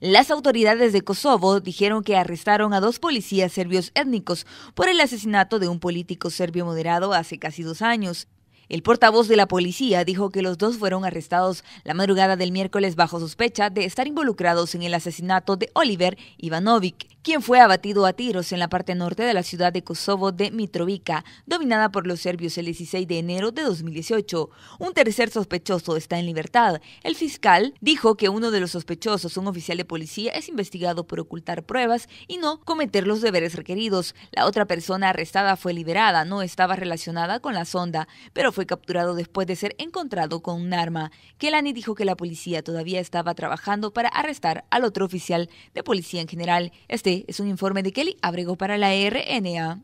Las autoridades de Kosovo dijeron que arrestaron a dos policías serbios étnicos por el asesinato de un político serbio moderado hace casi dos años. El portavoz de la policía dijo que los dos fueron arrestados la madrugada del miércoles bajo sospecha de estar involucrados en el asesinato de Oliver Ivanovic, quien fue abatido a tiros en la parte norte de la ciudad de Kosovo de Mitrovica, dominada por los serbios el 16 de enero de 2018. Un tercer sospechoso está en libertad. El fiscal dijo que uno de los sospechosos, un oficial de policía, es investigado por ocultar pruebas y no cometer los deberes requeridos. La otra persona arrestada fue liberada, no estaba relacionada con la sonda, pero fue capturado después de ser encontrado con un arma. Kelani dijo que la policía todavía estaba trabajando para arrestar al otro oficial de policía en general. Este es un informe de Kelly Abrego para la RNA.